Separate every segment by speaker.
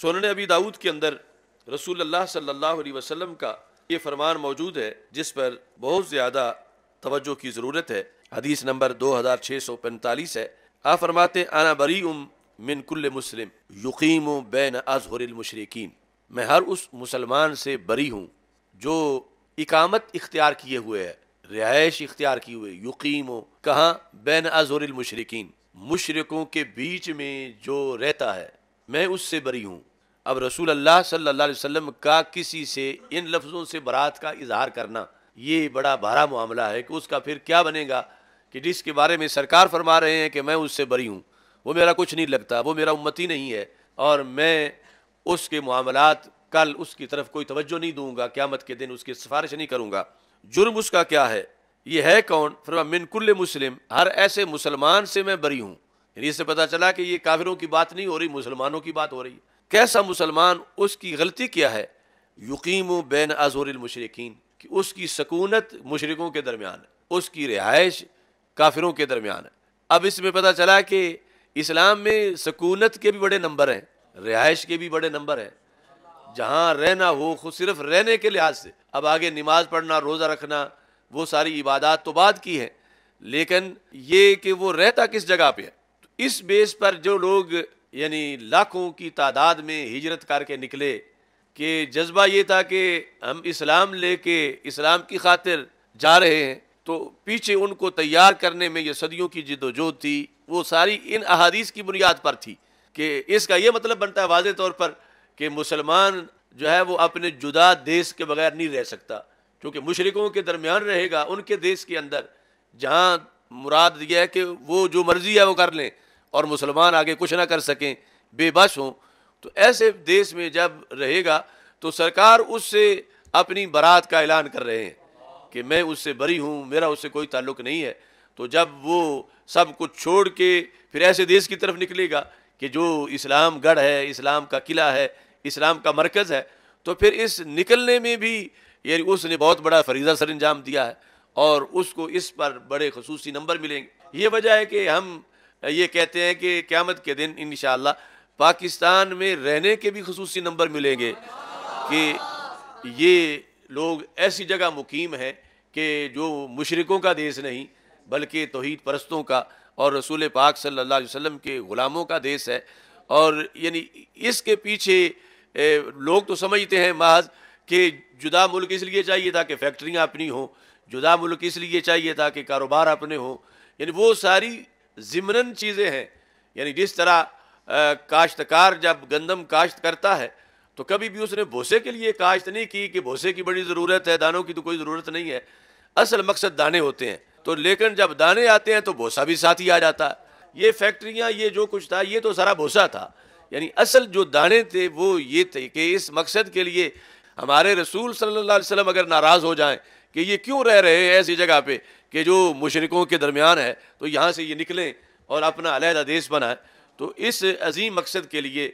Speaker 1: सोन अबी दाऊद के अंदर रसूल अल्लाह सल्लल्लाहु अलैहि वसल्लम का ये फरमान मौजूद है जिस पर बहुत ज़्यादा तवज्जो की ज़रूरत है हदीस नंबर दो हज़ार छः सौ पैंतालीस है आ फरमाते आना बरी उम मिनकुल मुस्लिम यकीम बैन अजहरमशरकिन मैं हर उस मुसलमान से बरी हूँ जो इकामत इख्तियार किए हुए है रिहाइश इख्तियार किए हुए यकीम कहाँ बैन अजहरमशरकिन मुशरकों के बीच में जो रहता है मैं उससे बरी हूँ अब रसूल अल्लाह सल्लल्लाहु अलैहि वसल्लम का किसी से इन लफ्ज़ों से बरात का इजहार करना ये बड़ा भारा मामला है कि उसका फिर क्या बनेगा कि जिसके बारे में सरकार फरमा रहे हैं कि मैं उससे बरी हूँ वो मेरा कुछ नहीं लगता वो मेरा उम्मती नहीं है और मैं उसके मामला कल उसकी तरफ कोई तवज्जो नहीं दूंगा क्यामत के दिन उसकी सिफारिश नहीं करूँगा जुर्म उसका क्या है ये है कौन फिर मिनकुल्ल मुस्लिम हर ऐसे मुसलमान से मैं बरी हूँ इससे पता चला कि ये काफिरों की बात नहीं हो रही मुसलमानों की बात हो रही कैसा मुसलमान उसकी गलती क्या है यकीम बैन अजहरमशरकिन कि उसकी सकूनत मशरकों के दरमियान उसकी रिहाइश काफिरों के दरमियान है अब इसमें पता चला कि इस्लाम में सकूनत के भी बड़े नंबर हैं रिहाइश के भी बड़े नंबर हैं जहाँ रहना हो खुद सिर्फ रहने के लिहाज से अब आगे नमाज पढ़ना रोज़ा रखना वो सारी इबादत तो बाद की है लेकिन ये कि वो रहता किस जगह पर है तो इस बेस पर जो लोग यानी लाखों की तादाद में हिजरत करके निकले कि जज्बा ये था कि हम इस्लाम लेके इस्लाम की खातिर जा रहे हैं तो पीछे उनको तैयार करने में ये सदियों की जिदोजहद थी वो सारी इन अहादीस की बुनियाद पर थी कि इसका ये मतलब बनता है वाज तौर पर कि मुसलमान जो है वो अपने जुदा देश के बगैर नहीं रह सकता क्योंकि मुशरकों के दरमियान रहेगा उनके देश के अंदर जहाँ मुराद यह है कि वो जो मर्ज़ी है वो कर लें और मुसलमान आगे कुछ ना कर सकें बेबस हों तो ऐसे देश में जब रहेगा तो सरकार उससे अपनी बारात का ऐलान कर रहे हैं कि मैं उससे बरी हूँ मेरा उससे कोई ताल्लुक नहीं है तो जब वो सब कुछ छोड़ के फिर ऐसे देश की तरफ निकलेगा कि जो इस्लाम गढ़ है इस्लाम का किला है इस्लाम का मरकज़ है तो फिर इस निकलने में भी यानी उसने बहुत बड़ा फरीजा सर अंजाम दिया है और उसको इस पर बड़े खसूसी नंबर मिलेंगे ये वजह है कि हम ये कहते हैं कि क़्यामत के दिन इन पाकिस्तान में रहने के भी खसूस नंबर मिलेंगे कि ये लोग ऐसी जगह मुकीम है कि जो मुशरकों का देश नहीं बल्कि तोहद परस्तों का और रसूल पाक सल्ला वसम के ग़ुलामों का देश है और यानी इसके पीछे ए, लोग तो समझते हैं महज कि जुदा मुल्क इसलिए चाहिए था कि फैक्ट्रियाँ अपनी हों जुदा मुल्क इसलिए चाहिए था कि कारोबार अपने हों यानी वो सारी ज़िमरन चीज़ें हैं यानी जिस तरह काश्तकार जब गंदम काश्त करता है तो कभी भी उसने भूसे के लिए काश्त नहीं की कि भूसे की बड़ी ज़रूरत है दानों की तो कोई ज़रूरत नहीं है असल मकसद दाने होते हैं तो लेकिन जब दाने आते हैं तो भूसा भी साथ ही आ जाता है ये फैक्ट्रियाँ ये जो कुछ था ये तो सारा भूसा था यानी असल जो दाने थे वो ये थे कि इस मकसद के लिए हमारे रसूल सल्लल्लाहु अलैहि वसल्लम अगर नाराज़ हो जाएं कि ये क्यों रह रहे हैं ऐसी जगह पे कि जो मुशरकों के दरमियान है तो यहाँ से ये निकलें और अपना अलहदा देश बनाए तो इस अजीम मकसद के लिए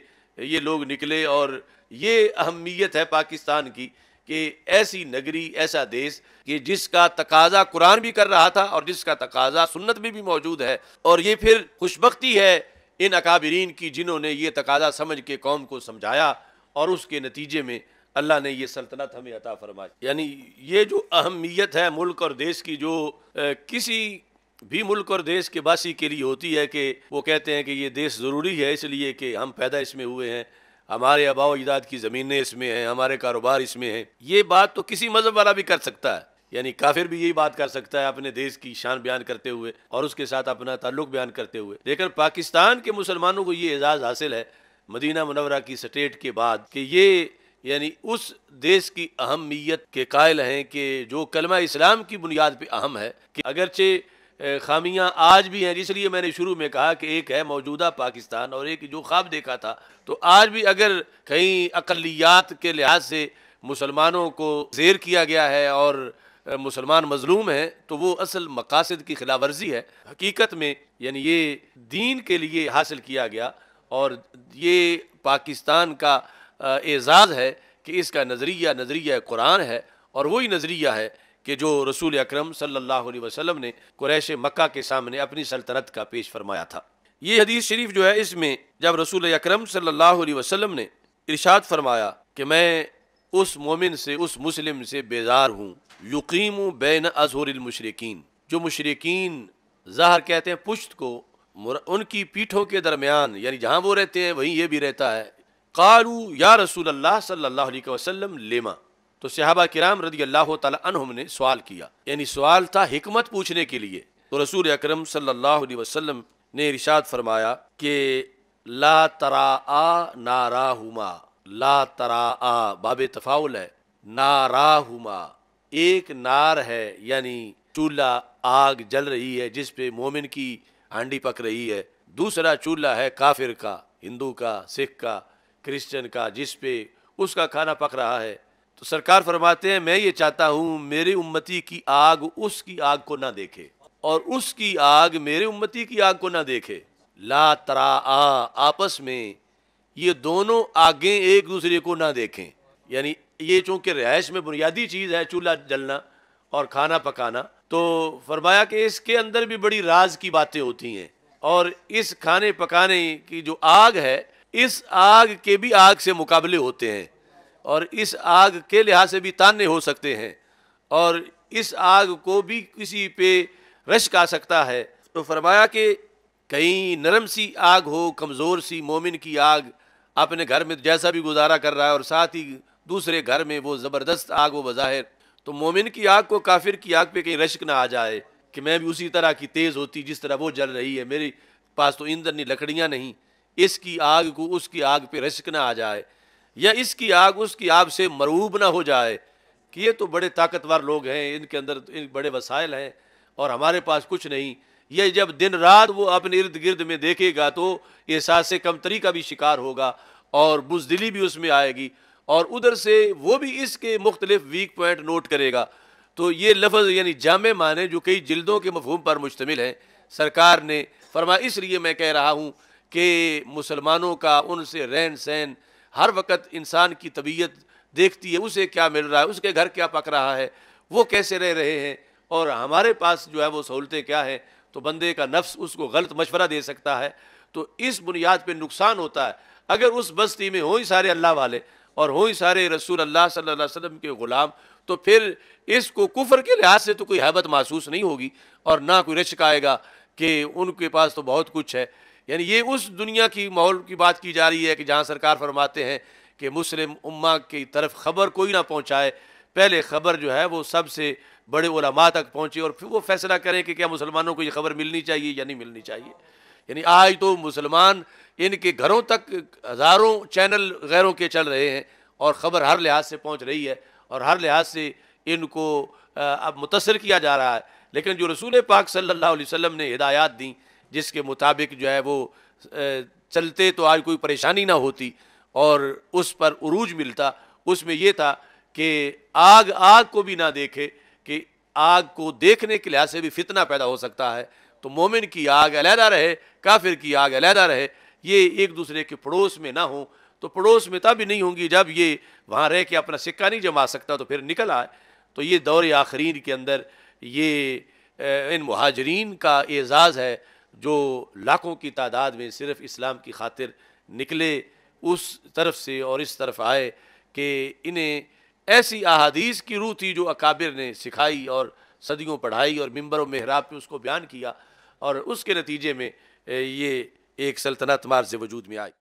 Speaker 1: ये लोग निकले और ये अहमियत है पाकिस्तान की कि ऐसी नगरी ऐसा देश कि जिसका तकाजा कुरान भी कर रहा था और जिसका तकाजा सुन्नत भी, भी मौजूद है और ये फिर खुशबकती है इन अकाबरीन की जिन्होंने ये तकाजा समझ के कौम को समझाया और उसके नतीजे में अल्लाह ने ये सल्तनत हमें अता फरमाई यानी ये जो अहमियत है मुल्क और देश की जो किसी भी मुल्क और देश के बासी के लिए होती है कि वो कहते हैं कि ये देश ज़रूरी है इसलिए कि हम पैदा इसमें हुए हैं हमारे आबाव इजाद की ज़मीनें इसमें हैं हमारे कारोबार इसमें हैं ये बात तो किसी मज़हब वाला भी कर सकता है यानी काफिर भी यही बात कर सकता है अपने देश की शान बयान करते हुए और उसके साथ अपना ताल्लुक बयान करते हुए लेकिन पाकिस्तान के मुसलमानों को ये एजाज़ हासिल है मदीना मनवरा की स्टेट के बाद कि ये यानी उस देश की अहमियत के कायल हैं कि जो कलमा इस्लाम की बुनियाद पर अहम है कि अगरचे खामियां आज भी हैं इसलिए मैंने शुरू में कहा कि एक है मौजूदा पाकिस्तान और एक जो ख्वाब देखा था तो आज भी अगर कहीं अकलियात के लिहाज से मुसलमानों को जेर किया गया है और मुसलमान मजलूम हैं तो वो असल मकासद की खिलाफ वर्जी है हकीकत में यानी ये दीन के लिए हासिल किया गया और ये पाकिस्तान का एजाज़ है कि इसका नज़रिया नज़रिया कुरान है और वही नज़रिया है कि जो रसूल अक्रम सल्लल्लाहु ने कुरैश मक्का के सामने अपनी सल्तनत का पेश फरमाया था ये हदीस शरीफ जो है इसमें जब रसूल अक्रम सल्लल्लाहु ने इर्शाद फरमाया कि मैं उस मोमिन से उस मुस्लिम से बेजार हूँ यकीम बैन अजहरमशरकिन जो मशरकिन ज़ाहर कहते हैं पुश्त को उनकी पीठों के दरमियान यानी जहाँ वो रहते हैं वहीं ये भी रहता है कालू या रसूल अल्लाह सल्लल्लाहु अलैहि लेमा तो सहाबा किराम रदी अल्लाह तहम ने सवाल किया यानी सवाल था हमत पूछने के लिए तो रसूल अक्रम सल्लल्लाहु ने इरशाद फरमाया कि ला तरा आ हुमा ला तरा आ बाब तफाउल है नाराहुमा एक नार है यानी चूल्हा आग जल रही है जिस पे मोमिन की हांडी पक रही है दूसरा चूल्हा है काफिर का हिंदू का सिख का क्रिश्चियन का जिस पे उसका खाना पक रहा है तो सरकार फरमाते हैं मैं ये चाहता हूँ मेरी उम्मती की आग उसकी आग को ना देखे और उसकी आग मेरे उम्मती की आग को ना देखे ला तरा आ आपस में ये दोनों आगे एक दूसरे को ना देखें यानी ये चूंकि रहायश में बुनियादी चीज़ है चूल्हा जलना और खाना पकाना तो फरमाया कि इसके अंदर भी बड़ी राज की बातें होती हैं और इस खाने पकाने की जो आग है इस आग के भी आग से मुकाबले होते हैं और इस आग के लिहाज से भी ताने हो सकते हैं और इस आग को भी किसी पे रश्क आ सकता है तो फरमाया कि कहीं नरम सी आग हो कमज़ोर सी मोमिन की आग अपने घर में जैसा भी गुजारा कर रहा है और साथ ही दूसरे घर में वो ज़बरदस्त आग वो बज़ाहिर तो मोमिन की आग को काफिर की आग पे कहीं रश्क ना आ जाए कि मैं भी उसी तरह की तेज़ होती जिस तरह वो जल रही है मेरे पास तो ईंधन नहीं लकड़ियाँ नहीं इसकी आग को उसकी आग पे रश्क ना आ जाए या इसकी आग उसकी आग से मरूब ना हो जाए कि ये तो बड़े ताकतवर लोग हैं इनके अंदर इन बड़े वसाइल हैं और हमारे पास कुछ नहीं ये जब दिन रात वो अपने इर्द गिर्द में देखेगा तो एहसास कमतरी का भी शिकार होगा और बुजदिली भी उसमें आएगी और उधर से वो भी इसके मुख्तलिफ वीक पॉइंट नोट करेगा तो ये लफ्ज़ यानी जामे माने जो कई जल्दों के मफहम पर मुश्तमिल हैं सरकार ने फरमा इसलिए मैं कह रहा हूँ कि मुसलमानों का उनसे रहन सहन हर वक्त इंसान की तबीयत देखती है उसे क्या मिल रहा है उसके घर क्या पक रहा है वो कैसे रह रहे हैं और हमारे पास जो है वो सहूलतें क्या हैं तो बंदे का नफ्स उसको गलत मशवरा दे सकता है तो इस बुनियाद पर नुकसान होता है अगर उस बस्ती में हो ही सारे अल्लाह वाले और हो ही सारे रसूल अल्लाह सल्लल्लाहु अलैहि वसल्लम के ग़ुलाम तो फिर इसको कुफर के लिहाज से तो कोई हैबत महसूस नहीं होगी और ना कोई रिश्क आएगा कि उनके पास तो बहुत कुछ है यानी ये उस दुनिया की माहौल की बात की जा रही है कि जहाँ सरकार फरमाते हैं कि मुस्लिम उम्मा की तरफ खबर कोई ना पहुँचाए पहले खबर जो है वो सबसे बड़े उलमा तक पहुँचे और फिर वो फैसला करें कि क्या मुसलमानों को ये खबर मिलनी चाहिए या नहीं मिलनी चाहिए यानी आज तो मुसलमान इनके घरों तक हज़ारों चैनल गैरों के चल रहे हैं और ख़बर हर लिहाज से पहुँच रही है और हर लिहाज से इनको अब मुतसर किया जा रहा है लेकिन जो रसूल पाक सल्ला वसम ने हिदायत दी जिसके मुताबिक जो है वो चलते तो आज कोई परेशानी ना होती और उस पर उरूज मिलता उसमें यह था कि आग आग को भी ना देखे कि आग को देखने के लिहाज से भी फितना पैदा हो सकता है तो मोमिन की आग अलहदा रहे काफिर की आग अलहदा रहे ये एक दूसरे के पड़ोस में ना हो तो पड़ोस में तब नहीं होंगी जब ये वहाँ रह के अपना सिक्का नहीं जमा सकता तो फिर निकल आए तो ये दौर आखरीन के अंदर ये इन महाजरीन का एज़ाज़ है जो लाखों की तादाद में सिर्फ इस्लाम की खातिर निकले उस तरफ से और इस तरफ आए कि इन्हें ऐसी अहादीस की रूह थी जो अकाबिर ने सिखाई और सदियों पढ़ाई और मंबर व महराब पर उसको बयान किया और उसके नतीजे में ये एक सल्तनत मार्ज वजूद में आई